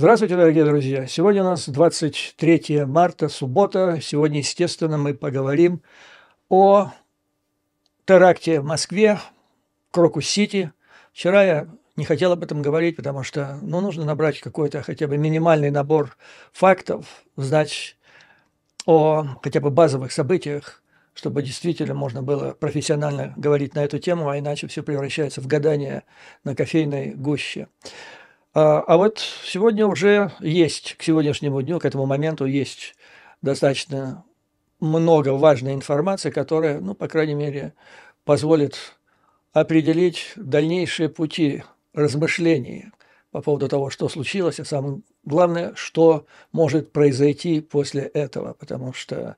Здравствуйте, дорогие друзья! Сегодня у нас 23 марта, суббота. Сегодня, естественно, мы поговорим о теракте в Москве, Крокус-Сити. Вчера я не хотел об этом говорить, потому что ну, нужно набрать какой-то хотя бы минимальный набор фактов, знать о хотя бы базовых событиях, чтобы действительно можно было профессионально говорить на эту тему, а иначе все превращается в гадание на кофейной гуще. А, а вот сегодня уже есть, к сегодняшнему дню, к этому моменту есть достаточно много важной информации, которая, ну, по крайней мере, позволит определить дальнейшие пути размышлений по поводу того, что случилось, а самое главное, что может произойти после этого, потому что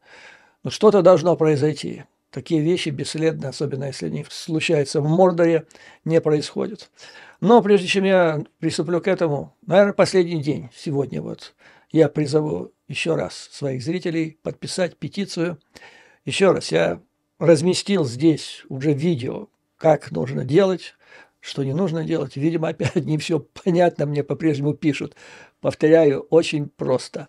ну, что-то должно произойти. Такие вещи бесследно, особенно если они случаются в Мордоре, не происходят. Но прежде чем я приступлю к этому, наверное, последний день сегодня вот я призову еще раз своих зрителей подписать петицию. Еще раз, я разместил здесь уже видео, как нужно делать, что не нужно делать. Видимо, опять не все понятно, мне по-прежнему пишут. Повторяю, очень просто.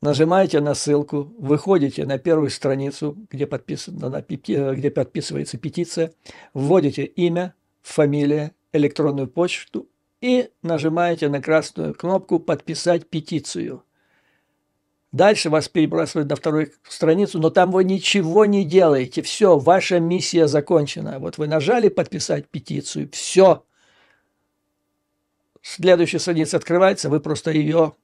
Нажимаете на ссылку, выходите на первую страницу, где, подписано, где подписывается петиция, вводите имя, фамилия, электронную почту и нажимаете на красную кнопку «Подписать петицию». Дальше вас перебрасывают на вторую страницу, но там вы ничего не делаете. Все, ваша миссия закончена. Вот вы нажали «Подписать петицию», все. Следующая страница открывается, вы просто ее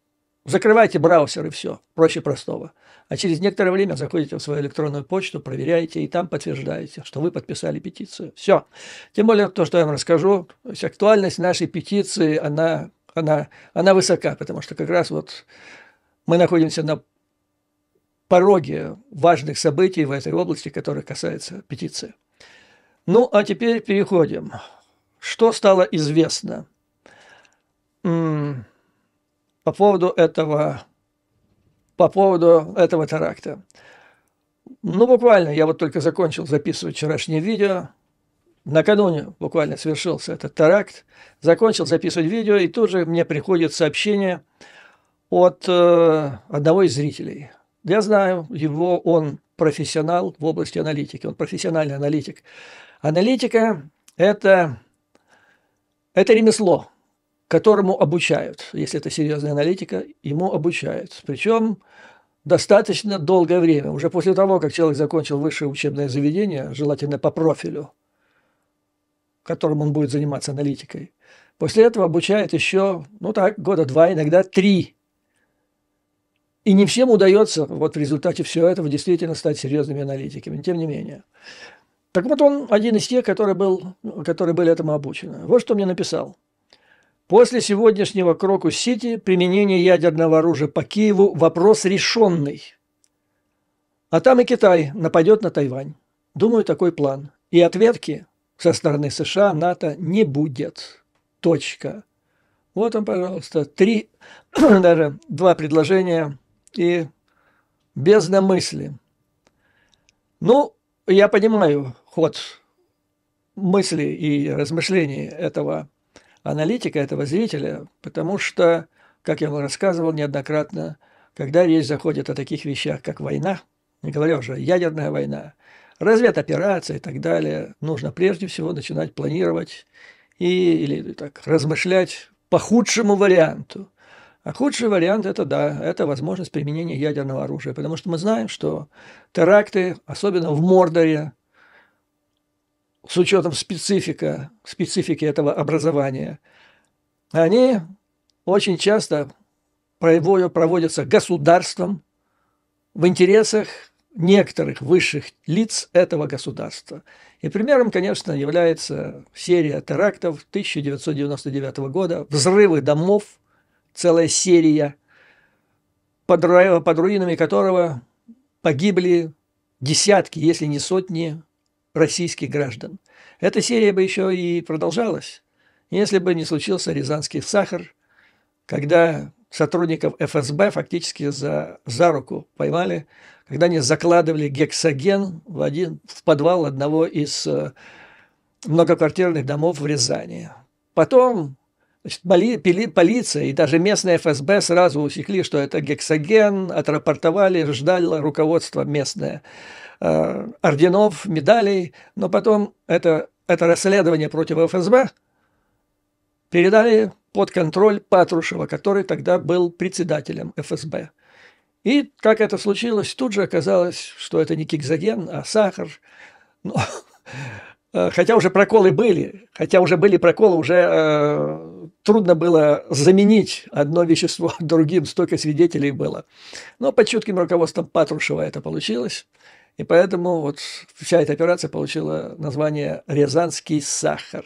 Закрывайте браузер и все, проще простого. А через некоторое время заходите в свою электронную почту, проверяете и там подтверждаете, что вы подписали петицию. Все. Тем более то, что я вам расскажу, то есть актуальность нашей петиции, она, она, она высока, потому что как раз вот мы находимся на пороге важных событий в этой области, которые касаются петиции. Ну, а теперь переходим. Что стало известно? М по поводу этого, по поводу этого теракта. Ну, буквально, я вот только закончил записывать вчерашнее видео. Накануне буквально совершился этот теракт. Закончил записывать видео, и тут же мне приходит сообщение от э, одного из зрителей. Я знаю его, он профессионал в области аналитики, он профессиональный аналитик. Аналитика – это, это ремесло – которому обучают, если это серьезная аналитика, ему обучают. Причем достаточно долгое время, уже после того, как человек закончил высшее учебное заведение, желательно по профилю, которым он будет заниматься аналитикой. После этого обучает еще, ну так, года два, иногда три. И не всем удается вот в результате всего этого действительно стать серьезными аналитиками, тем не менее. Так вот он один из тех, который, был, ну, которые были этому обучены. Вот что мне написал – После сегодняшнего Крокус-Сити применение ядерного оружия по Киеву – вопрос решенный. А там и Китай нападет на Тайвань. Думаю, такой план. И ответки со стороны США, НАТО не будет. Точка. Вот он, пожалуйста, три, даже два предложения и без мысли. Ну, я понимаю ход мысли и размышлений этого аналитика этого зрителя, потому что, как я вам рассказывал неоднократно, когда речь заходит о таких вещах, как война, не говоря уже ядерная война, разведоперация и так далее, нужно прежде всего начинать планировать и, или так, размышлять по худшему варианту. А худший вариант – это, да, это возможность применения ядерного оружия, потому что мы знаем, что теракты, особенно в Мордоре, с учетом специфика, специфики этого образования, они очень часто проводятся государством в интересах некоторых высших лиц этого государства. И примером, конечно, является серия терактов 1999 года, взрывы домов, целая серия, под, под руинами которого погибли десятки, если не сотни российских граждан. Эта серия бы еще и продолжалась, если бы не случился Рязанский сахар, когда сотрудников ФСБ фактически за, за руку поймали, когда они закладывали гексоген в, один, в подвал одного из э, многоквартирных домов в Рязани. Потом Значит, поли, полиция и даже местные ФСБ сразу усекли, что это гексоген, отрапортовали, ждали руководство местное э, орденов, медалей, но потом это, это расследование против ФСБ передали под контроль Патрушева, который тогда был председателем ФСБ. И как это случилось, тут же оказалось, что это не гексоген, а сахар. Но, ну, а, хотя уже проколы были, хотя уже были проколы, уже э, трудно было заменить одно вещество другим, столько свидетелей было. Но под чутким руководством Патрушева это получилось. И поэтому вот вся эта операция получила название «Рязанский сахар».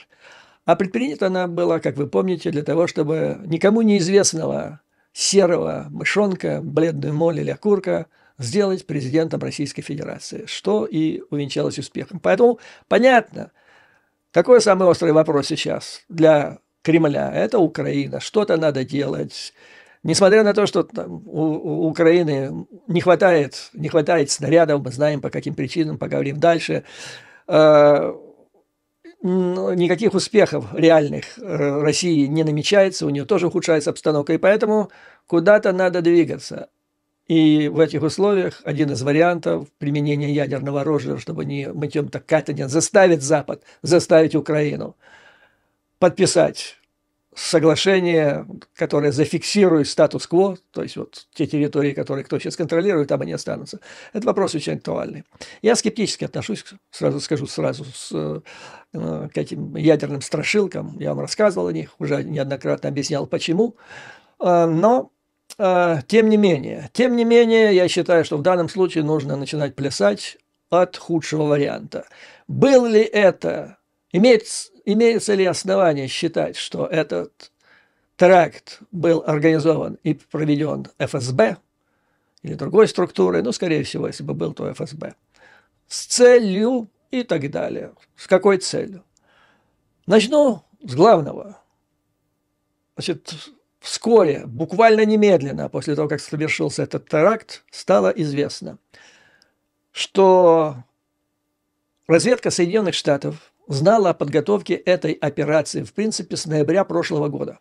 А предпринята она была, как вы помните, для того, чтобы никому неизвестного серого мышонка, бледную моль или окурка сделать президентом Российской Федерации, что и увенчалось успехом. Поэтому понятно, какой самый острый вопрос сейчас для Кремля, это Украина, что-то надо делать. Несмотря на то, что там, у, у Украины не хватает, не хватает снарядов, мы знаем по каким причинам, поговорим дальше, э, никаких успехов реальных э, России не намечается, у нее тоже ухудшается обстановка, и поэтому куда-то надо двигаться. И в этих условиях один из вариантов применения ядерного оружия, чтобы не мытьем так катания, заставить Запад, заставить Украину – подписать соглашение, которое зафиксирует статус-кво, то есть вот те территории, которые кто сейчас контролирует, там они останутся. Это вопрос очень актуальный. Я скептически отношусь, сразу скажу, сразу с э, э, к этим ядерным страшилкам. Я вам рассказывал о них, уже неоднократно объяснял, почему. Э, но тем не менее, тем не менее, я считаю, что в данном случае нужно начинать плясать от худшего варианта. Был ли это, имеет имеется ли основание считать, что этот теракт был организован и проведен ФСБ или другой структурой, ну, скорее всего, если бы был, то ФСБ, с целью и так далее. С какой целью? Начну с главного. Значит, вскоре, буквально немедленно после того, как совершился этот теракт, стало известно, что разведка Соединенных Штатов – знала о подготовке этой операции, в принципе, с ноября прошлого года.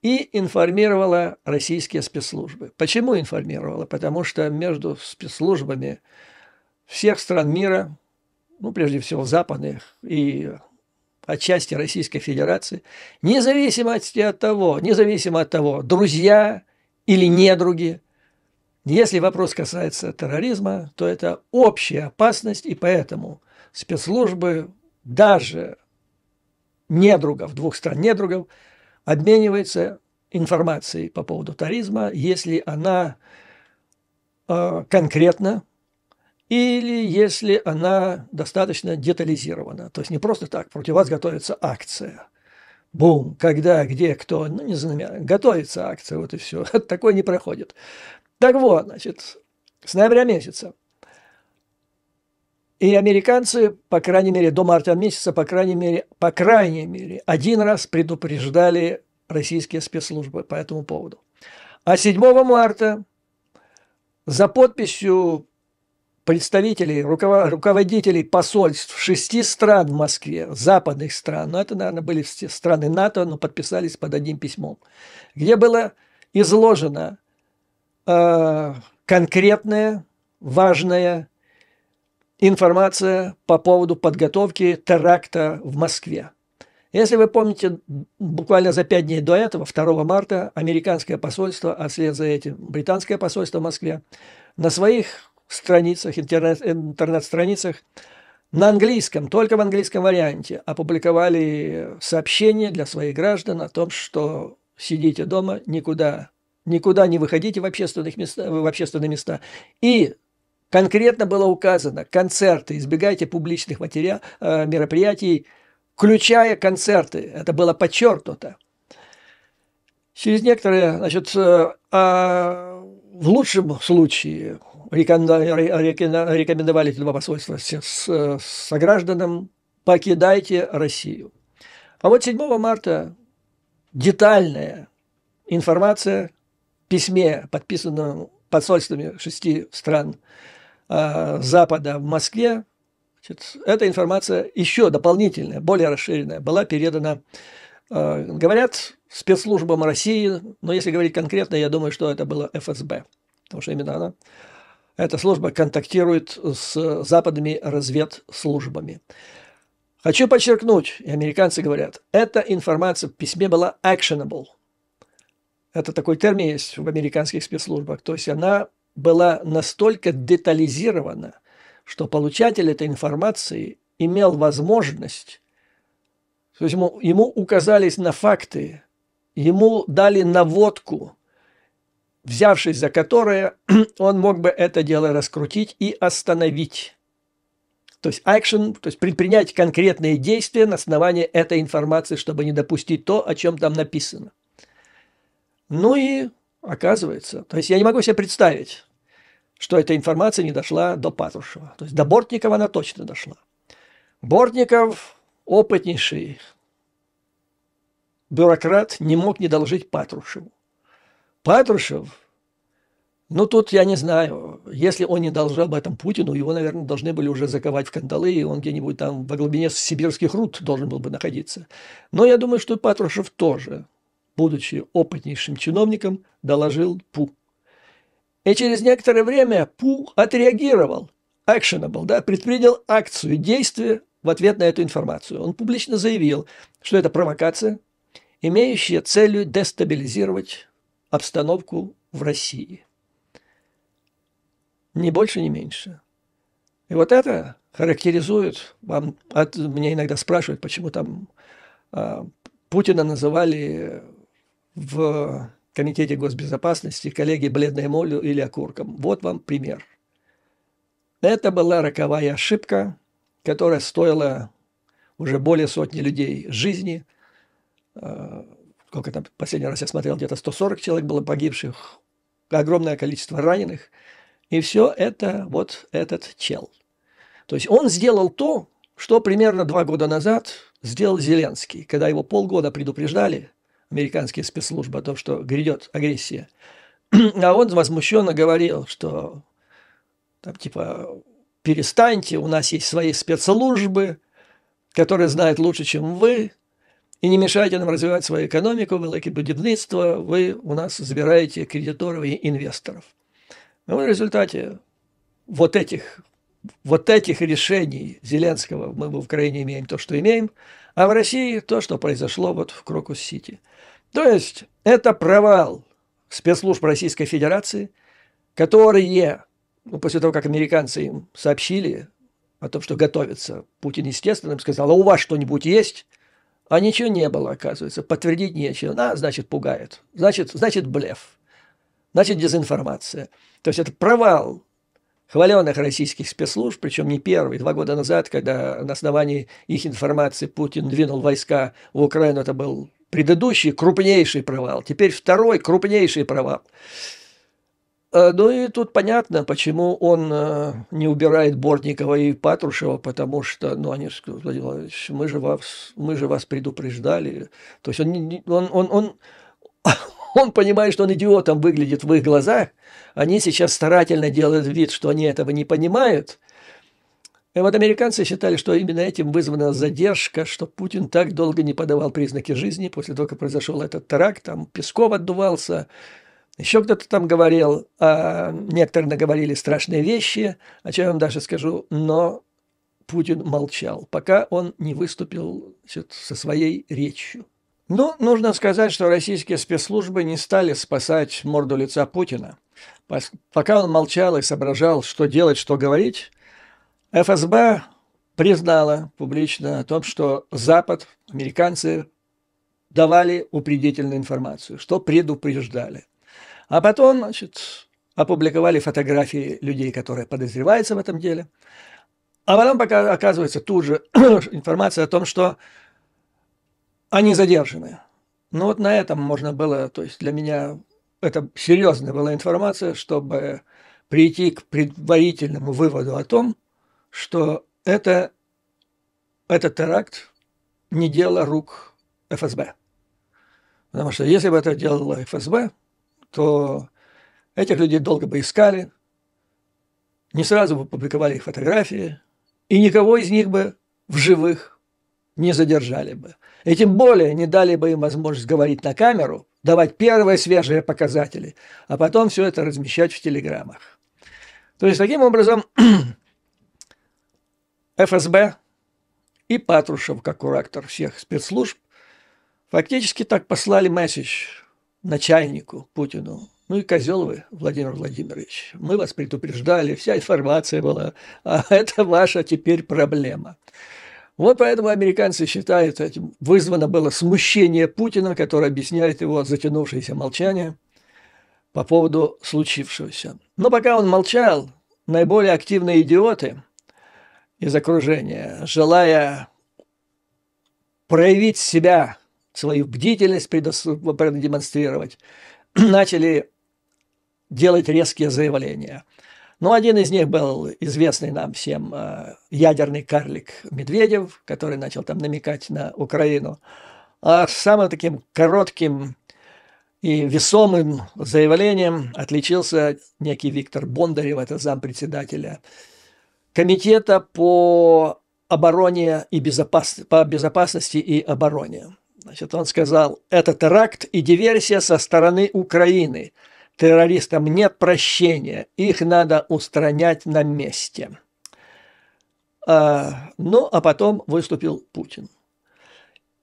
И информировала российские спецслужбы. Почему информировала? Потому что между спецслужбами всех стран мира, ну, прежде всего, западных и отчасти Российской Федерации, независимо от того, независимо от того, друзья или недруги, если вопрос касается терроризма, то это общая опасность, и поэтому спецслужбы даже недругов, двух стран недругов, обменивается информацией по поводу таризма, если она э, конкретна или если она достаточно детализирована. То есть не просто так, против вас готовится акция. Бум, когда, где, кто, ну не знаю, готовится акция, вот и все. Такое не проходит. Так вот, значит, с ноября месяца – и американцы, по крайней мере, до марта месяца, по крайней мере, по крайней мере, один раз предупреждали российские спецслужбы по этому поводу. А 7 марта за подписью представителей, руководителей посольств шести стран в Москве, западных стран, ну это, наверное, были все страны НАТО, но подписались под одним письмом, где было изложено э, конкретное, важное информация по поводу подготовки теракта в Москве. Если вы помните, буквально за пять дней до этого, 2 марта, американское посольство, а вслед за этим британское посольство в Москве, на своих страницах, интернет, страницах на английском, только в английском варианте, опубликовали сообщение для своих граждан о том, что сидите дома, никуда, никуда не выходите в, общественных места, в общественные места. И Конкретно было указано, концерты, избегайте публичных материал, э, мероприятий, включая концерты. Это было подчеркнуто. Через некоторые, значит, э, а в лучшем случае рекомендовали эти два посольства с согражданам «покидайте Россию». А вот 7 марта детальная информация в письме, подписанном посольствами шести стран Э, Запада в Москве, значит, эта информация еще дополнительная, более расширенная, была передана, э, говорят, спецслужбам России, но если говорить конкретно, я думаю, что это было ФСБ, потому что именно она, эта служба контактирует с западными разведслужбами. Хочу подчеркнуть, и американцы говорят, эта информация в письме была actionable. Это такой термин есть в американских спецслужбах. То есть она была настолько детализирована, что получатель этой информации имел возможность, то есть ему, ему указались на факты, ему дали наводку, взявшись за которое, он мог бы это дело раскрутить и остановить. То есть action, то есть предпринять конкретные действия на основании этой информации, чтобы не допустить то, о чем там написано. Ну и оказывается, то есть я не могу себе представить, что эта информация не дошла до Патрушева. То есть до Бортникова она точно дошла. Бортников опытнейший бюрократ не мог не доложить Патрушеву. Патрушев, ну тут я не знаю, если он не должен об этом Путину, его, наверное, должны были уже заковать в кандалы, и он где-нибудь там во глубине сибирских руд должен был бы находиться. Но я думаю, что Патрушев тоже будучи опытнейшим чиновником, доложил Пу. И через некоторое время Пу отреагировал. Actionable, да, предпринял акцию действия в ответ на эту информацию. Он публично заявил, что это провокация, имеющая целью дестабилизировать обстановку в России. Ни больше, ни меньше. И вот это характеризует, вам от, меня иногда спрашивают, почему там а, Путина называли в Комитете госбезопасности коллеги бледной молью или окурком. Вот вам пример. Это была роковая ошибка, которая стоила уже более сотни людей жизни. Э, сколько там, последний раз я смотрел, где-то 140 человек было погибших, огромное количество раненых. И все это вот этот чел. То есть он сделал то, что примерно два года назад сделал Зеленский, когда его полгода предупреждали – американские спецслужбы о том, что грядет агрессия. А он возмущенно говорил, что там типа перестаньте, у нас есть свои спецслужбы, которые знают лучше, чем вы, и не мешайте нам развивать свою экономику, велике будівництво, вы у нас забираете кредиторов и инвесторов. Но ну, в результате вот этих, вот этих решений Зеленского мы в Украине имеем то, что имеем, а в России то, что произошло вот в Крокус-Сити – то есть это провал спецслужб Российской Федерации, которые, ну, после того, как американцы им сообщили о том, что готовится, Путин, естественно, им сказал, а у вас что-нибудь есть? А ничего не было, оказывается, подтвердить нечего. А, значит, пугает, Значит, значит, блеф. Значит, дезинформация. То есть это провал хваленных российских спецслужб, причем не первый. Два года назад, когда на основании их информации Путин двинул войска в Украину, это был Предыдущий крупнейший провал, теперь второй крупнейший провал. Э, ну и тут понятно, почему он э, не убирает Бортникова и Патрушева, потому что, ну, они сказали, Владимир Владимирович, мы же вас, мы же вас предупреждали. То есть он, он, он, он, он понимает, что он идиотом выглядит в их глазах. Они сейчас старательно делают вид, что они этого не понимают – и вот американцы считали, что именно этим вызвана задержка, что Путин так долго не подавал признаки жизни после того, как произошел этот теракт, там Песков отдувался, еще кто-то там говорил, а некоторые наговорили страшные вещи, о чем я вам даже скажу, но Путин молчал, пока он не выступил со своей речью. Ну, нужно сказать, что российские спецслужбы не стали спасать морду лица Путина. Пока он молчал и соображал, что делать, что говорить, ФСБ признала публично о том, что Запад, американцы давали упредительную информацию, что предупреждали. А потом, значит, опубликовали фотографии людей, которые подозреваются в этом деле. А потом пока оказывается тут же информация о том, что они задержаны. Ну вот на этом можно было, то есть для меня это серьезная была информация, чтобы прийти к предварительному выводу о том, что это, этот теракт не дело рук ФСБ. Потому что если бы это делало ФСБ, то этих людей долго бы искали, не сразу бы публиковали их фотографии, и никого из них бы в живых не задержали бы. И тем более не дали бы им возможность говорить на камеру, давать первые свежие показатели, а потом все это размещать в телеграммах. То есть таким образом ФСБ и Патрушев, как куратор всех спецслужб, фактически так послали месседж начальнику Путину. Ну и Козеловы, Владимир Владимирович, мы вас предупреждали, вся информация была, а это ваша теперь проблема. Вот поэтому американцы считают, этим вызвано было смущение Путина, которое объясняет его затянувшееся молчание по поводу случившегося. Но пока он молчал, наиболее активные идиоты – из окружения, желая проявить себя, свою бдительность продемонстрировать, начали делать резкие заявления. Ну, один из них был известный нам всем э, ядерный карлик Медведев, который начал там намекать на Украину. А самым таким коротким и весомым заявлением отличился некий Виктор Бондарев, это зампредседателя председателя Комитета по обороне и безопас... по безопасности и обороне. Значит, он сказал, это теракт и диверсия со стороны Украины. Террористам нет прощения, их надо устранять на месте. А, ну, а потом выступил Путин.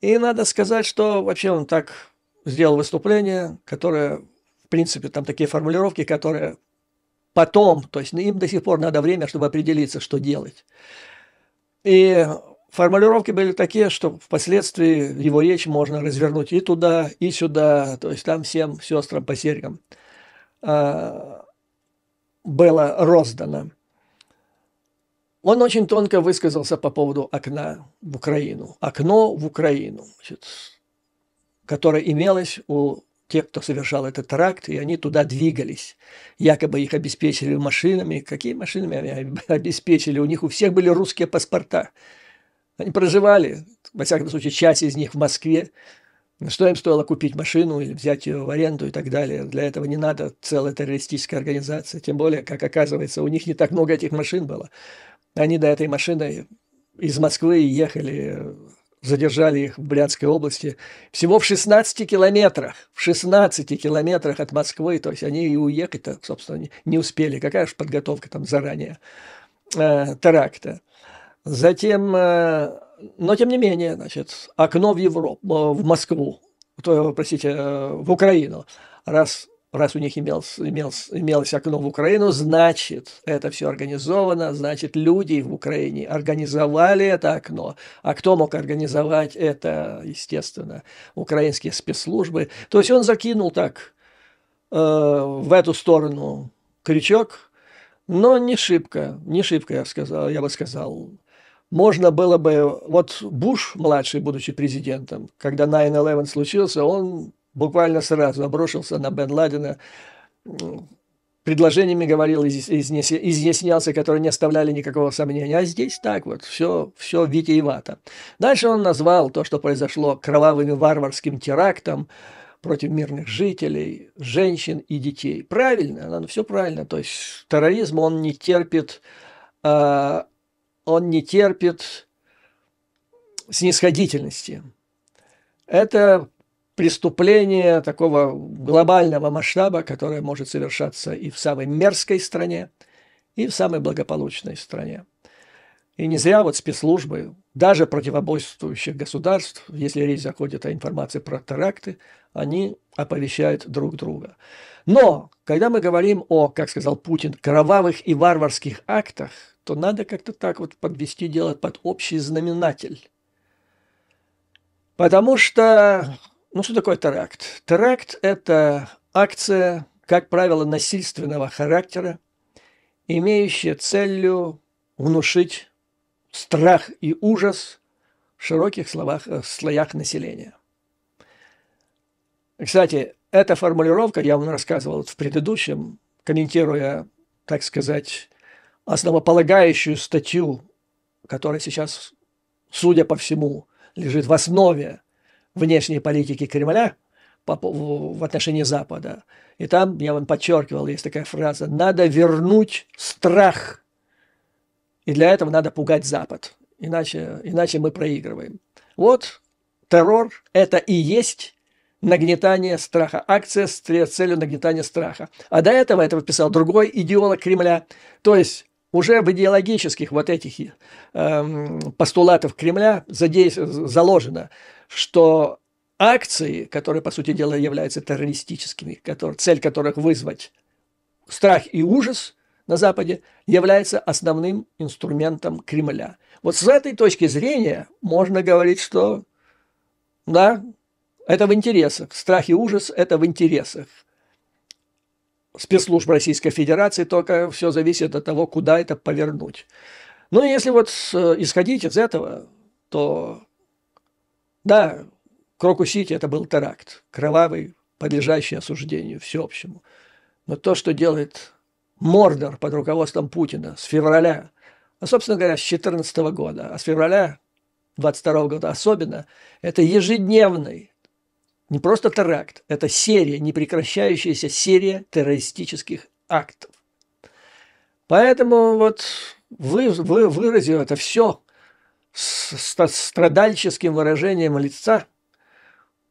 И надо сказать, что вообще он так сделал выступление, которое, в принципе, там такие формулировки, которые потом, то есть им до сих пор надо время, чтобы определиться, что делать. И формулировки были такие, что впоследствии его речь можно развернуть и туда, и сюда, то есть там всем сестрам по серьгам э, было роздано. Он очень тонко высказался по поводу окна в Украину. Окно в Украину, значит, которое имелось у те, кто совершал этот теракт, и они туда двигались. Якобы их обеспечили машинами. Какие машинами они обеспечили? У них у всех были русские паспорта. Они проживали, во всяком случае, часть из них в Москве. Что им стоило купить машину или взять ее в аренду и так далее. Для этого не надо целая террористическая организация. Тем более, как оказывается, у них не так много этих машин было. Они до этой машины из Москвы ехали задержали их в Брянской области, всего в 16 километрах, в 16 километрах от Москвы, то есть они и уехать-то, собственно, не успели, какая же подготовка там заранее э, теракта. Затем, э, но тем не менее, значит, окно в Европу, э, в Москву, то, простите, э, в Украину, раз раз у них имелось, имелось, имелось окно в Украину, значит, это все организовано, значит, люди в Украине организовали это окно. А кто мог организовать это, естественно, украинские спецслужбы. То есть он закинул так э, в эту сторону крючок, но не шибко, не шибко, я, сказал, я бы сказал. Можно было бы... Вот Буш, младший, будучи президентом, когда 9-11 случился, он буквально сразу обрушился на Бен Ладена, предложениями говорил, изъяснялся, которые не оставляли никакого сомнения. А здесь так вот, все, все витиевато. Дальше он назвал то, что произошло кровавым варварским терактом против мирных жителей, женщин и детей. Правильно, все правильно. То есть терроризм, он не терпит, э, он не терпит снисходительности. Это преступление такого глобального масштаба, которое может совершаться и в самой мерзкой стране, и в самой благополучной стране. И не зря вот спецслужбы, даже противоборствующих государств, если речь заходит о информации про теракты, они оповещают друг друга. Но, когда мы говорим о, как сказал Путин, кровавых и варварских актах, то надо как-то так вот подвести дело под общий знаменатель. Потому что ну, что такое теракт? Теракт – это акция, как правило, насильственного характера, имеющая целью внушить страх и ужас в широких словах, в э, слоях населения. Кстати, эта формулировка, я вам рассказывал в предыдущем, комментируя, так сказать, основополагающую статью, которая сейчас, судя по всему, лежит в основе внешней политики Кремля в отношении Запада. И там, я вам подчеркивал, есть такая фраза, надо вернуть страх. И для этого надо пугать Запад. Иначе, иначе мы проигрываем. Вот террор – это и есть нагнетание страха, акция с целью нагнетания страха. А до этого этого писал другой идеолог Кремля. То есть уже в идеологических вот этих э, эм, постулатов Кремля задейс- заложено – что акции, которые, по сути дела, являются террористическими, которые, цель которых вызвать страх и ужас на Западе, является основным инструментом Кремля. Вот с этой точки зрения можно говорить, что да, это в интересах. Страх и ужас – это в интересах спецслужб Российской Федерации, только все зависит от того, куда это повернуть. Ну, если вот э, исходить из этого, то да, Крокус-Сити это был теракт, кровавый, подлежащий осуждению всеобщему. Но то, что делает Мордор под руководством Путина с февраля, а, собственно говоря, с 2014 года, а с февраля 22 года особенно, это ежедневный, не просто теракт, это серия, непрекращающаяся серия террористических актов. Поэтому вот вы, вы выразил это все с страдальческим выражением лица.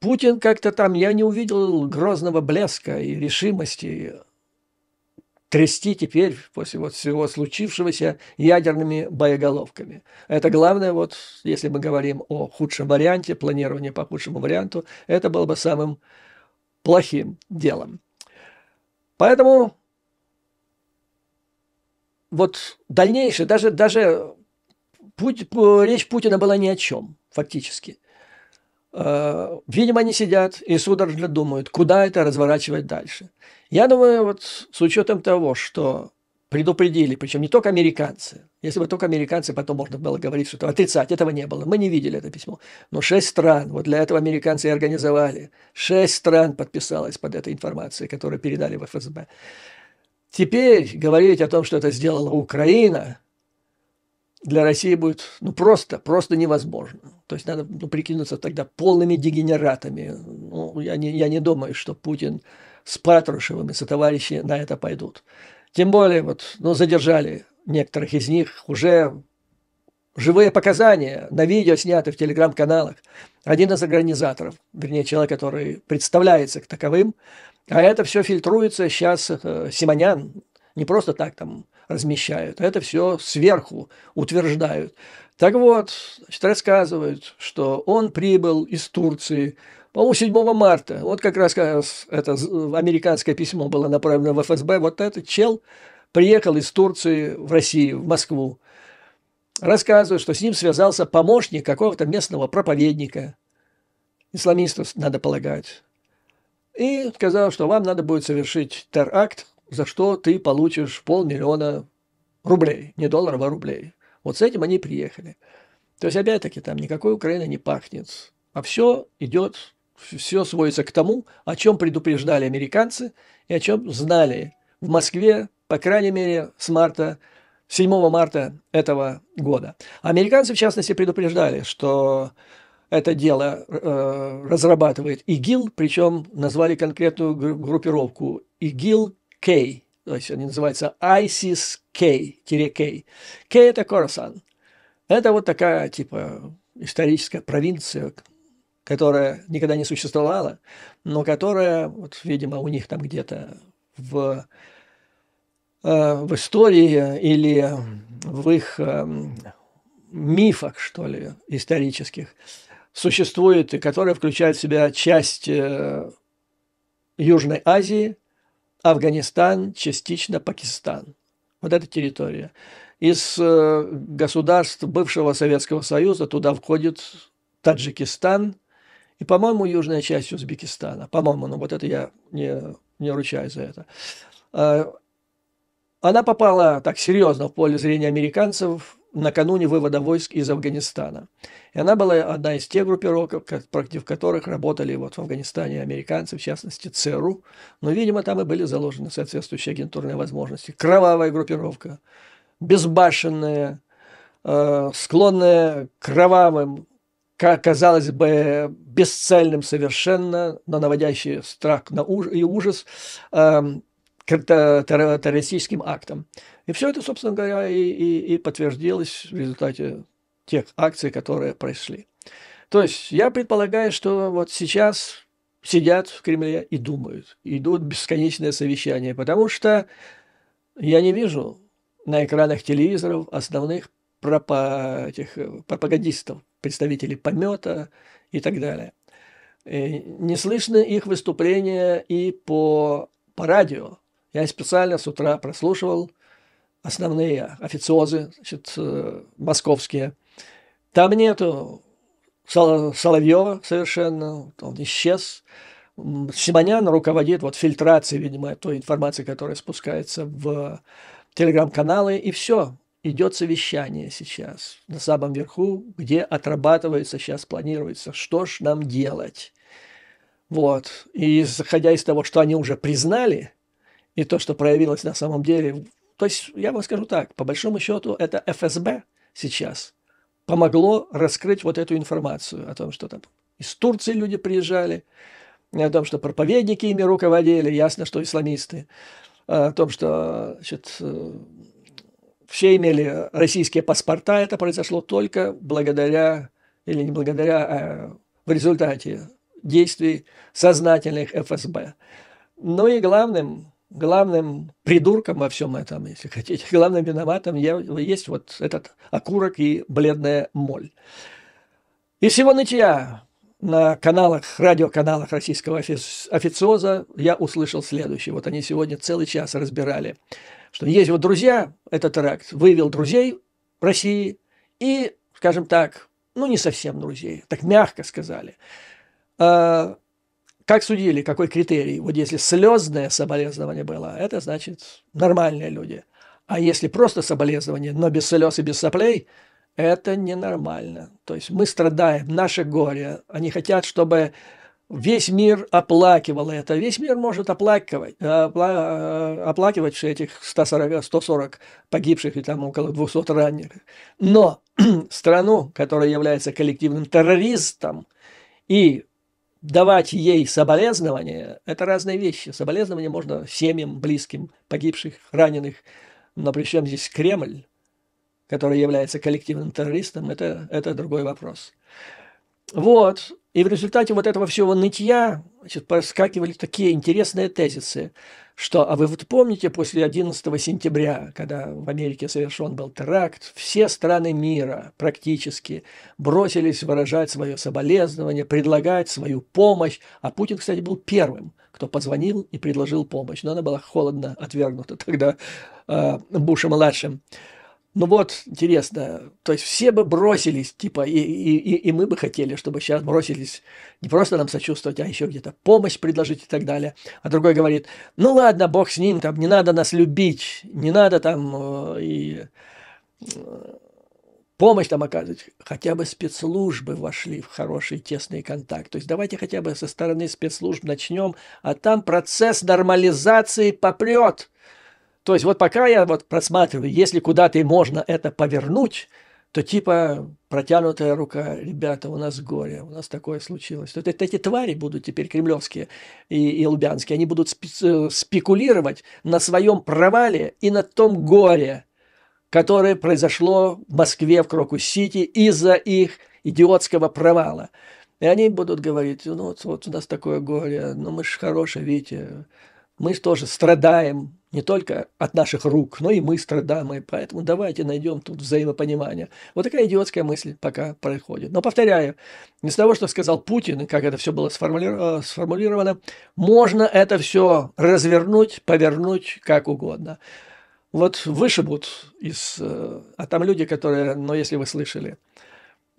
Путин как-то там, я не увидел грозного блеска и решимости трясти теперь, после вот всего случившегося, ядерными боеголовками. Это главное, вот если мы говорим о худшем варианте, планирование по худшему варианту, это было бы самым плохим делом. Поэтому вот дальнейшее, даже, даже Путь, э, речь Путина была ни о чем, фактически. Э, видимо, они сидят и судорожно думают, куда это разворачивать дальше. Я думаю, вот с учетом того, что предупредили, причем не только американцы. Если бы только американцы, потом можно было говорить, что то отрицать, этого не было. Мы не видели это письмо. Но шесть стран, вот для этого американцы и организовали. Шесть стран подписалось под этой информацией, которую передали в ФСБ. Теперь говорить о том, что это сделала Украина, для России будет ну, просто, просто невозможно. То есть надо ну, прикинуться тогда полными дегенератами. Ну, я, не, я не думаю, что Путин с Патрушевым и сотоварищи на это пойдут. Тем более, вот, ну, задержали некоторых из них уже живые показания на видео сняты в телеграм-каналах. Один из организаторов, вернее, человек, который представляется к таковым, а это все фильтруется сейчас э, Симонян, не просто так там размещают. Это все сверху утверждают. Так вот, значит, рассказывают, что он прибыл из Турции, по-моему, 7 марта. Вот как раз это американское письмо было направлено в ФСБ. Вот этот чел приехал из Турции в Россию, в Москву. Рассказывают, что с ним связался помощник какого-то местного проповедника. Исламистов, надо полагать. И сказал, что вам надо будет совершить теракт за что ты получишь полмиллиона рублей, не долларов, а рублей. Вот с этим они приехали. То есть, опять-таки, там никакой Украины не пахнет. А все идет, все сводится к тому, о чем предупреждали американцы и о чем знали в Москве, по крайней мере, с марта 7 марта этого года. Американцы, в частности, предупреждали, что это дело э, разрабатывает ИГИЛ, причем назвали конкретную группировку ИГИЛ K, то есть они называются ISIS-K-K. K – это Khorasan. Это вот такая, типа, историческая провинция, которая никогда не существовала, но которая, вот, видимо, у них там где-то в, э, в истории или в их э, мифах, что ли, исторических, существует, и которая включает в себя часть э, Южной Азии – Афганистан, частично Пакистан. Вот эта территория. Из э, государств бывшего Советского Союза туда входит Таджикистан и, по-моему, южная часть Узбекистана. По-моему, но ну, вот это я не, не ручаюсь за это. Э, она попала так серьезно в поле зрения американцев накануне вывода войск из Афганистана. И она была одна из тех группировок, против которых работали вот в Афганистане американцы, в частности ЦРУ. Но, видимо, там и были заложены соответствующие агентурные возможности. Кровавая группировка, безбашенная, э, склонная к кровавым, казалось бы, бесцельным совершенно, но наводящие страх на уж и ужас эм, террористическим актом. И все это, собственно говоря, и, и, и подтвердилось в результате тех акций, которые произошли. То есть я предполагаю, что вот сейчас сидят в Кремле и думают, идут бесконечные совещания, потому что я не вижу на экранах телевизоров основных пропа этих пропагандистов, представителей помета и так далее. И э, не слышно их выступления и по, по радио. Я специально с утра прослушивал основные официозы значит, э, московские. Там нету Соловьева совершенно, он исчез. Симонян руководит вот фильтрацией, видимо, той информации, которая спускается в телеграм-каналы, и все. Идет совещание сейчас на самом верху, где отрабатывается, сейчас планируется, что ж нам делать. Вот. И заходя из того, что они уже признали – и то, что проявилось на самом деле. То есть, я вам скажу так, по большому счету, это ФСБ сейчас помогло раскрыть вот эту информацию о том, что там из Турции люди приезжали, о том, что проповедники ими руководили, ясно, что исламисты, э, о том, что значит, э, все имели российские паспорта, это произошло только благодаря, или не благодаря, а в результате действий сознательных ФСБ. Ну и главным главным придурком во всем этом, если хотите, главным виноватым я, есть вот этот окурок и бледная моль. Из всего нытья на каналах, радиоканалах российского официоза я услышал следующее. Вот они сегодня целый час разбирали, что есть вот друзья, этот теракт вывел друзей России и, скажем так, ну не совсем друзей, так мягко сказали а, как судили, какой критерий? Вот если слезное соболезнование было, это значит нормальные люди. А если просто соболезнование, но без слез и без соплей, это ненормально. То есть мы страдаем, наше горе. Они хотят, чтобы весь мир оплакивал это. Весь мир может оплакивать, а, а, оплакивать этих 140, 140 погибших и там около 200 раненых. Но страну, которая является коллективным террористом и давать ей соболезнования – это разные вещи. Соболезнования можно семьям, близким, погибших, раненых. Но причем здесь Кремль, который является коллективным террористом, это, это другой вопрос. Вот, и в результате вот этого всего нытья значит, проскакивали такие интересные тезисы, что, а вы вот помните, после 11 сентября, когда в Америке совершен был теракт, все страны мира практически бросились выражать свое соболезнование, предлагать свою помощь. А Путин, кстати, был первым, кто позвонил и предложил помощь. Но она была холодно отвергнута тогда э, Бушем-младшим. младшим ну вот, интересно, то есть все бы бросились, типа, и, и, и мы бы хотели, чтобы сейчас бросились не просто нам сочувствовать, а еще где-то помощь предложить и так далее. А другой говорит, ну ладно, бог с ним, там не надо нас любить, не надо там э, и э, помощь там оказывать. Хотя бы спецслужбы вошли в хороший тесный контакт. То есть давайте хотя бы со стороны спецслужб начнем, а там процесс нормализации попрет. То есть вот пока я вот просматриваю, если куда-то и можно это повернуть, то типа протянутая рука, ребята, у нас горе, у нас такое случилось. То есть эти твари будут теперь кремлевские и, и лубянские, они будут э, спекулировать на своем провале и на том горе, которое произошло в Москве, в Крокус-Сити из-за их идиотского провала. И они будут говорить, ну вот, вот у нас такое горе, но ну мы же хорошие, видите, мы тоже страдаем не только от наших рук, но и мы страдаем, и поэтому давайте найдем тут взаимопонимание. Вот такая идиотская мысль пока происходит. Но повторяю, из того, что сказал Путин, и как это все было э, сформулировано, можно это все развернуть, повернуть как угодно. Вот вышибут из... Э, а там люди, которые, ну, если вы слышали,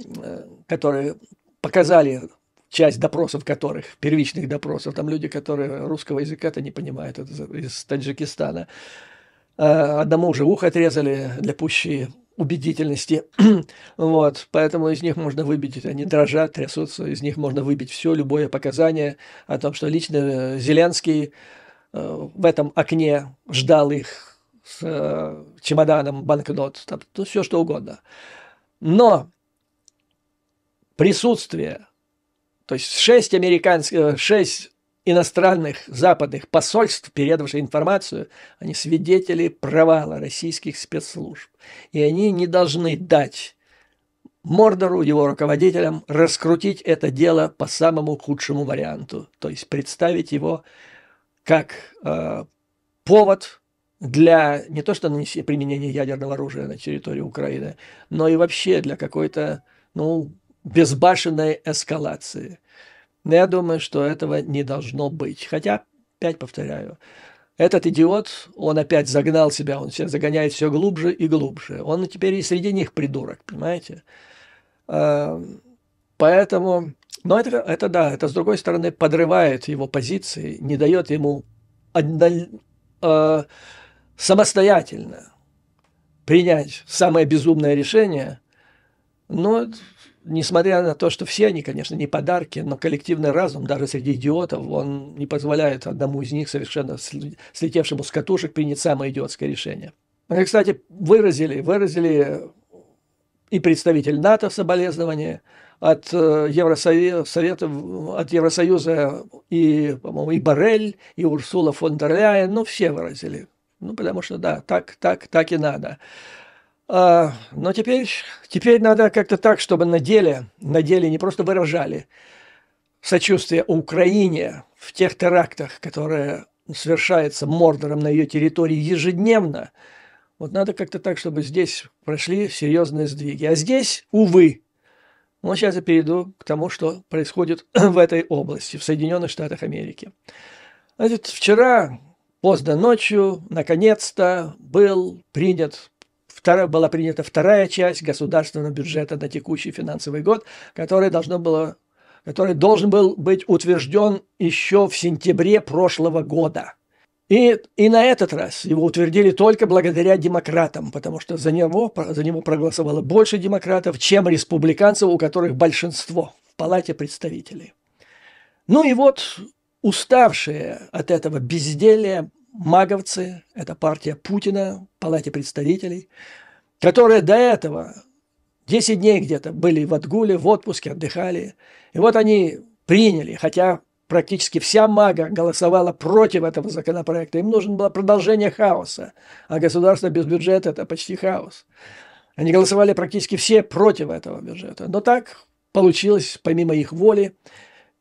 э, которые показали часть допросов которых, первичных допросов, там люди, которые русского языка-то не понимают, это из Таджикистана. Э, одному уже ухо отрезали для пущей убедительности. вот, поэтому из них можно выбить, они дрожат, трясутся, из них можно выбить все, любое показание о том, что лично э, Зеленский э, в этом окне ждал их с чемоданом банкнот, там, ну, все что угодно. Но присутствие то есть шесть американских, э, шесть иностранных западных посольств, передавших информацию, они свидетели провала российских спецслужб. И они не должны дать Мордору, его руководителям, раскрутить это дело по самому худшему варианту, то есть представить его как э, повод для не то что нанесения применения ядерного оружия на территории Украины, но и вообще для какой-то, ну, безбашенной эскалации. Но я думаю, что этого не должно быть. Хотя, опять повторяю, этот идиот, он опять загнал себя, он себя загоняет все глубже и глубже. Он теперь и среди них придурок, понимаете? А, поэтому, но это, это да, это с другой стороны подрывает его позиции, не дает ему а, самостоятельно принять самое безумное решение, но несмотря на то, что все они, конечно, не подарки, но коллективный разум, даже среди идиотов, он не позволяет одному из них совершенно слетевшему с катушек принять самое идиотское решение. Мы, кстати, выразили, выразили и представитель НАТО в соболезновании от э, Евросовета, от Евросоюза и, по-моему, и Барель, и Урсула фон дер Ляйен, ну, все выразили. Ну, потому что, да, так, так, так и надо. А, но теперь, теперь надо как-то так, чтобы на деле, на деле не просто выражали сочувствие Украине в тех терактах, которые совершаются Мордором на ее территории ежедневно. Вот надо как-то так, чтобы здесь прошли серьезные сдвиги. А здесь, увы, ну сейчас я перейду к тому, что происходит в этой области, в Соединенных Штатах Америки. Значит, вчера поздно ночью, наконец-то, был принят вторая, была принята вторая часть государственного бюджета на текущий финансовый год, который, должно было, который должен был быть утвержден еще в сентябре прошлого года. И, и на этот раз его утвердили только благодаря демократам, потому что за него, за него проголосовало больше демократов, чем республиканцев, у которых большинство в Палате представителей. Ну и вот уставшие от этого безделия маговцы, это партия Путина, Палате представителей, которые до этого 10 дней где-то были в отгуле, в отпуске, отдыхали. И вот они приняли, хотя практически вся мага голосовала против этого законопроекта. Им нужно было продолжение хаоса, а государство без бюджета – это почти хаос. Они голосовали практически все против этого бюджета. Но так получилось, помимо их воли.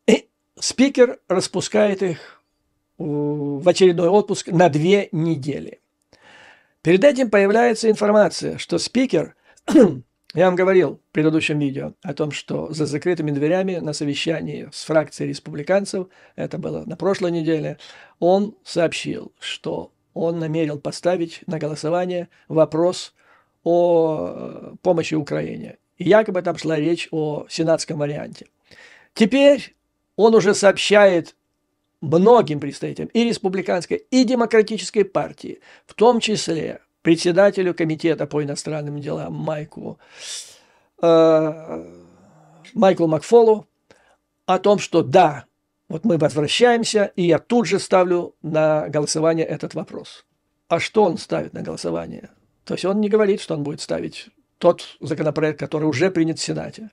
И спикер распускает их э, в очередной отпуск на две недели – Перед этим появляется информация, что спикер, я вам говорил в предыдущем видео о том, что за закрытыми дверями на совещании с фракцией республиканцев, это было на прошлой неделе, он сообщил, что он намерен поставить на голосование вопрос о э, помощи Украине. И якобы там шла речь о сенатском варианте. Теперь он уже сообщает многим представителям и республиканской, и демократической партии, в том числе председателю комитета по иностранным делам Майку, э, Майклу Макфолу, о том, что да, вот мы возвращаемся, и я тут же ставлю на голосование этот вопрос. А что он ставит на голосование? То есть он не говорит, что он будет ставить тот законопроект, который уже принят в Сенате.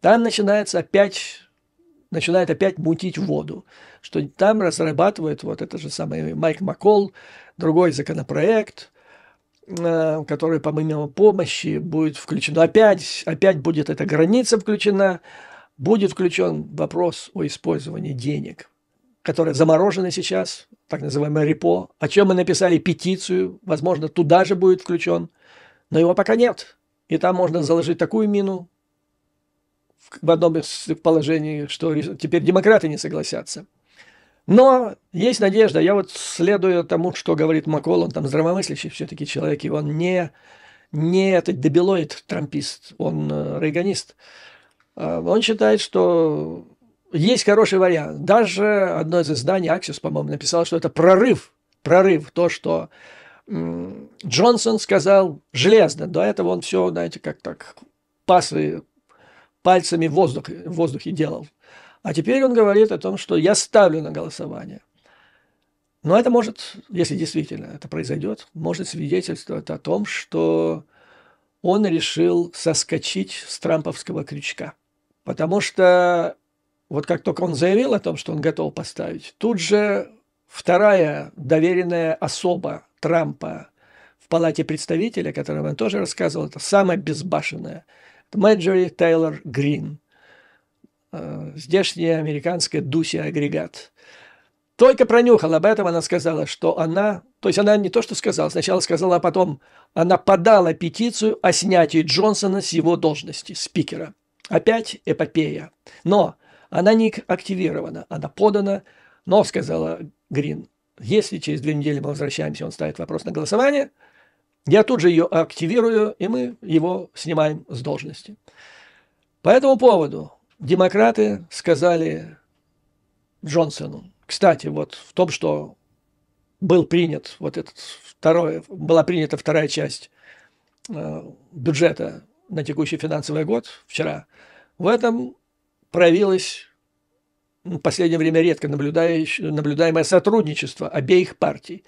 Там начинается опять начинает опять мутить воду, что там разрабатывает вот это же самое Майк Маккол, другой законопроект, э, который помимо помощи будет включен. Опять, опять будет эта граница включена, будет включен вопрос о использовании денег, которые заморожены сейчас, так называемое репо, о чем мы написали петицию, возможно, туда же будет включен, но его пока нет. И там можно заложить такую мину, в одном из положений, что теперь демократы не согласятся. Но есть надежда. Я вот следую тому, что говорит Макол, он там здравомыслящий все-таки человек, и он не, не этот дебилоид трампист, он э, рейганист. А, он считает, что есть хороший вариант. Даже одно из изданий, Аксис, по-моему, написало, что это прорыв. Прорыв. То, что Джонсон сказал железно. До этого он все, знаете, как так пасы пальцами воздух, в воздухе делал. А теперь он говорит о том, что я ставлю на голосование. Но это может, если действительно это произойдет, может свидетельствовать о том, что он решил соскочить с трамповского крючка. Потому что вот как только он заявил о том, что он готов поставить, тут же вторая доверенная особа Трампа в Палате представителей, о которой он тоже рассказывал, это самая безбашенная – Мэджори Тейлор Грин, здешняя американская Дуся Агрегат. Только пронюхала об этом, она сказала, что она... То есть она не то, что сказала, сначала сказала, а потом она подала петицию о снятии Джонсона с его должности, спикера. Опять эпопея. Но она не активирована, она подана, но, сказала Грин, если через две недели мы возвращаемся, он ставит вопрос на голосование – я тут же ее активирую, и мы его снимаем с должности. По этому поводу демократы сказали Джонсону, кстати, вот в том, что был принят вот этот второе, была принята вторая часть э, бюджета на текущий финансовый год вчера, в этом проявилось в последнее время редко наблюдаемое сотрудничество обеих партий.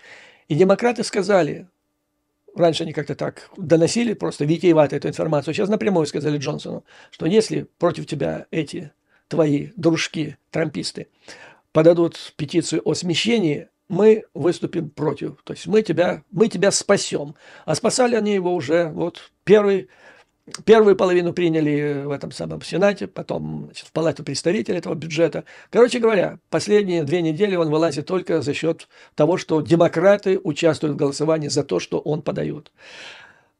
И демократы сказали, раньше они как-то так доносили, просто витиевато эту информацию. Сейчас напрямую сказали Джонсону, что если против тебя эти твои дружки, трамписты, подадут петицию о смещении, мы выступим против. То есть мы тебя, мы тебя спасем. А спасали они его уже вот первый Первую половину приняли в этом самом Сенате, потом значит, в Палату представителей этого бюджета. Короче говоря, последние две недели он вылазит только за счет того, что демократы участвуют в голосовании за то, что он подает.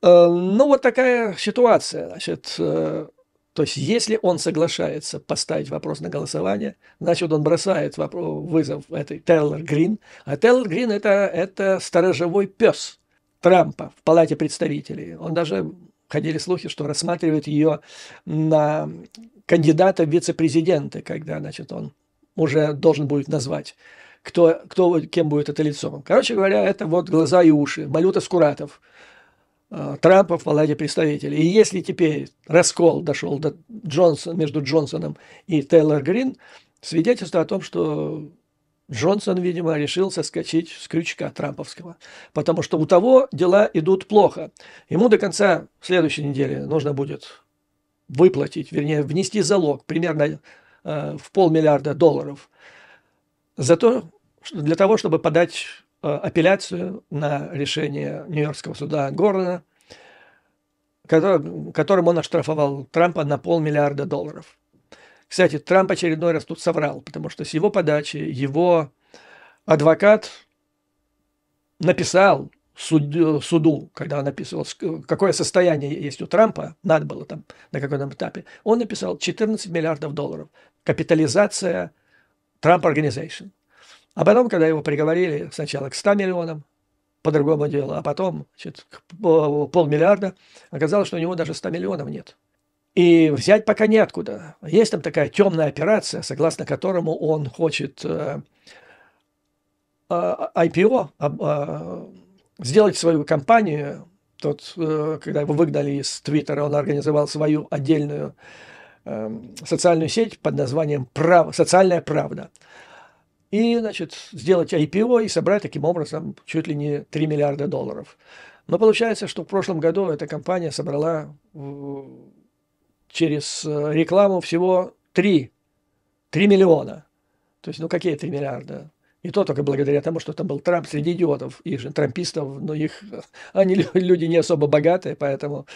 Э, ну, вот такая ситуация. Значит, э, то есть, если он соглашается поставить вопрос на голосование, значит, он бросает вызов этой Тейлор Грин. А Тейлор Грин это, – это сторожевой пес Трампа в Палате представителей. Он даже Ходили слухи, что рассматривают ее на кандидата в вице-президенты, когда, значит, он уже должен будет назвать, кто, кто, кем будет это лицо. Короче говоря, это вот глаза и уши, Малюта Скуратов, э, Трампа в Палате представителей. И если теперь раскол дошел до Джонсона между Джонсоном и Тейлор Грин, свидетельство о том, что Джонсон, видимо, решил соскочить с крючка трамповского, потому что у того дела идут плохо. Ему до конца следующей недели нужно будет выплатить, вернее, внести залог примерно э, в полмиллиарда долларов за то, что для того, чтобы подать э, апелляцию на решение Нью-Йоркского суда Гордона, который, которым он оштрафовал Трампа на полмиллиарда долларов. Кстати, Трамп очередной раз тут соврал, потому что с его подачи его адвокат написал суд, суду, когда он описывал, какое состояние есть у Трампа, надо было там, на каком то этапе, он написал 14 миллиардов долларов. Капитализация Трамп Organization. А потом, когда его приговорили сначала к 100 миллионам, по другому делу, а потом значит, полмиллиарда, оказалось, что у него даже 100 миллионов нет. И взять пока неоткуда. Есть там такая темная операция, согласно которому он хочет э, э, IPO, э, сделать свою компанию. Тот, э, когда его выгнали из Твиттера, он организовал свою отдельную э, социальную сеть под названием «Прав... «Социальная правда». И, значит, сделать IPO и собрать таким образом чуть ли не 3 миллиарда долларов. Но получается, что в прошлом году эта компания собрала через э, рекламу всего 3, 3 миллиона. То есть, ну какие 3 миллиарда? И то только благодаря тому, что там был Трамп среди идиотов, и же трампистов, но их, они люди не особо богатые, поэтому...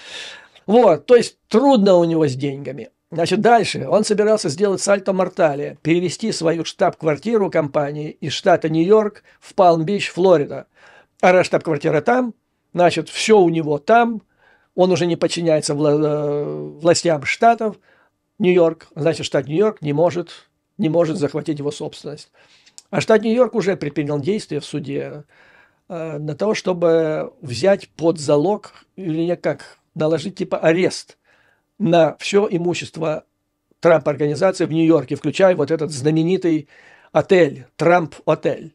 Вот, то есть трудно у него с деньгами. Значит, дальше он собирался сделать сальто мортале, перевести свою штаб-квартиру компании из штата Нью-Йорк в Палм-Бич, Флорида. А раз штаб-квартира там, значит, все у него там, он уже не подчиняется вла- э, властям штатов. Нью-Йорк, значит, штат Нью-Йорк не может, не может захватить его собственность. А штат Нью-Йорк уже предпринял действия в суде э, на того, чтобы взять под залог, или как, наложить типа арест на все имущество Трамп-организации в Нью-Йорке, включая вот этот знаменитый отель, Трамп-отель.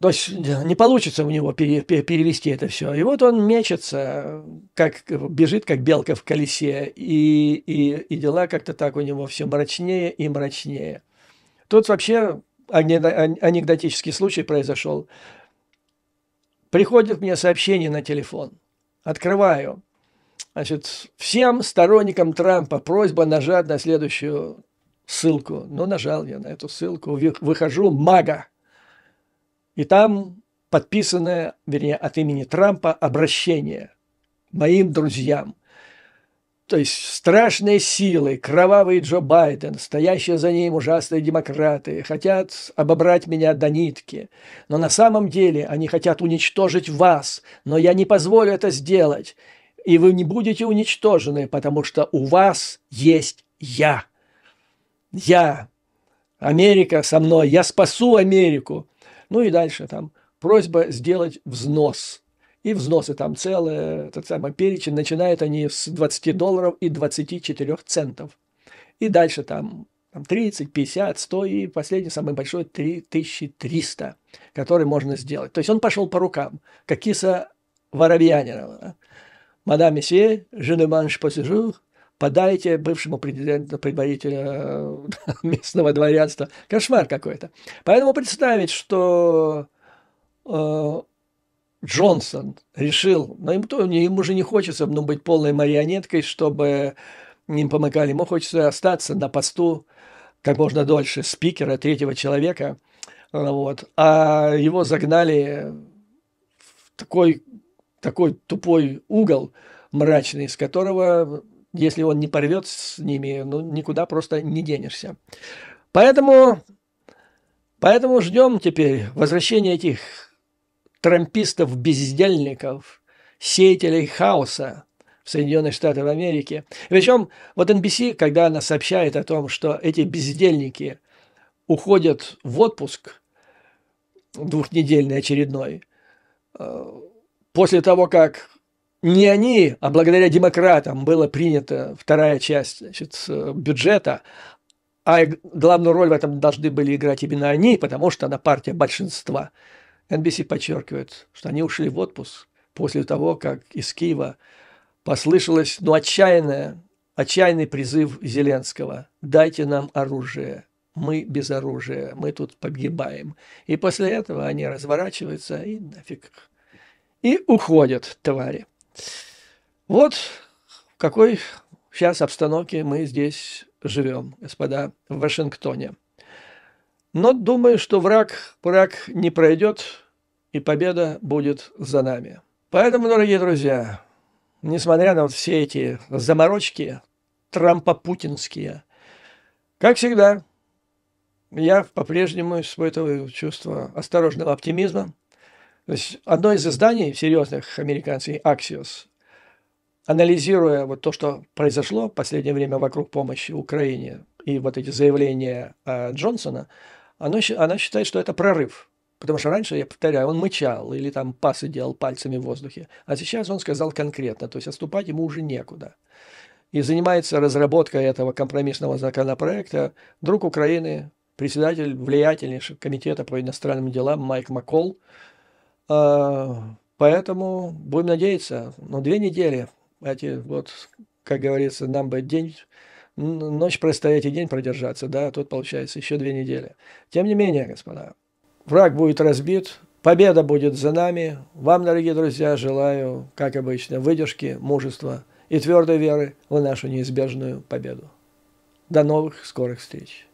То есть не получится у него перевести это все. И вот он мечется, как бежит, как белка в колесе, и, и, и дела как-то так у него все мрачнее и мрачнее. Тут вообще анекдотический случай произошел. Приходит мне сообщение на телефон. Открываю. Значит, всем сторонникам Трампа просьба нажать на следующую ссылку. Ну, нажал я на эту ссылку. Выхожу, мага и там подписанное, вернее, от имени Трампа обращение моим друзьям. То есть страшные силы, кровавый Джо Байден, стоящие за ним ужасные демократы, хотят обобрать меня до нитки. Но на самом деле они хотят уничтожить вас, но я не позволю это сделать. И вы не будете уничтожены, потому что у вас есть я. Я. Америка со мной. Я спасу Америку. Ну и дальше там просьба сделать взнос. И взносы там целые, этот самый перечень, начинают они с 20 долларов и 24 центов. И дальше там, там 30, 50, 100 и последний, самый большой, 3300, который можно сделать. То есть он пошел по рукам, как киса Воробьянинова. Мадам, месье, je ne mange подайте бывшему президенту, предварителю э, местного дворянства. Кошмар какой-то. Поэтому представить, что э, Джонсон решил, но ну, ему, ему же не хочется ну, быть полной марионеткой, чтобы им помогали. Ему хочется остаться на посту как можно дольше спикера, третьего человека. Э, вот. А его загнали в такой, такой тупой угол мрачный, из которого если он не порвет с ними, ну, никуда просто не денешься. Поэтому, поэтому ждем теперь возвращения этих трампистов-бездельников, сеятелей хаоса в Соединенных Штатах Америки. Причем вот NBC, когда она сообщает о том, что эти бездельники уходят в отпуск двухнедельный очередной, э, после того, как не они, а благодаря демократам была принята вторая часть значит, э, бюджета, а главную роль в этом должны были играть именно они, потому что она партия большинства. NBC подчеркивает, что они ушли в отпуск после того, как из Киева послышалось ну, отчаянное, отчаянный призыв Зеленского «Дайте нам оружие, мы без оружия, мы тут погибаем». И после этого они разворачиваются и нафиг и уходят, твари. Вот в какой сейчас обстановке мы здесь живем, господа, в Вашингтоне. Но думаю, что враг, враг не пройдет, и победа будет за нами. Поэтому, дорогие друзья, несмотря на вот все эти заморочки трампопутинские, как всегда, я по-прежнему испытываю чувство осторожного оптимизма. То есть одно из изданий серьезных американцев, Axios, анализируя вот то, что произошло в последнее время вокруг помощи Украине и вот эти заявления э, Джонсона, оно, она считает, что это прорыв. Потому что раньше, я повторяю, он мычал или там пасы делал пальцами в воздухе. А сейчас он сказал конкретно, то есть отступать ему уже некуда. И занимается разработкой этого компромиссного законопроекта друг Украины, председатель влиятельнейшего комитета по иностранным делам Майк Маккол. А, поэтому будем надеяться, но две недели эти вот, как говорится, нам бы день, ночь простоять и день продержаться, да, а тут получается еще две недели. Тем не менее, господа, враг будет разбит, победа будет за нами. Вам, дорогие друзья, желаю, как обычно, выдержки, мужества и твердой веры в нашу неизбежную победу. До новых скорых встреч!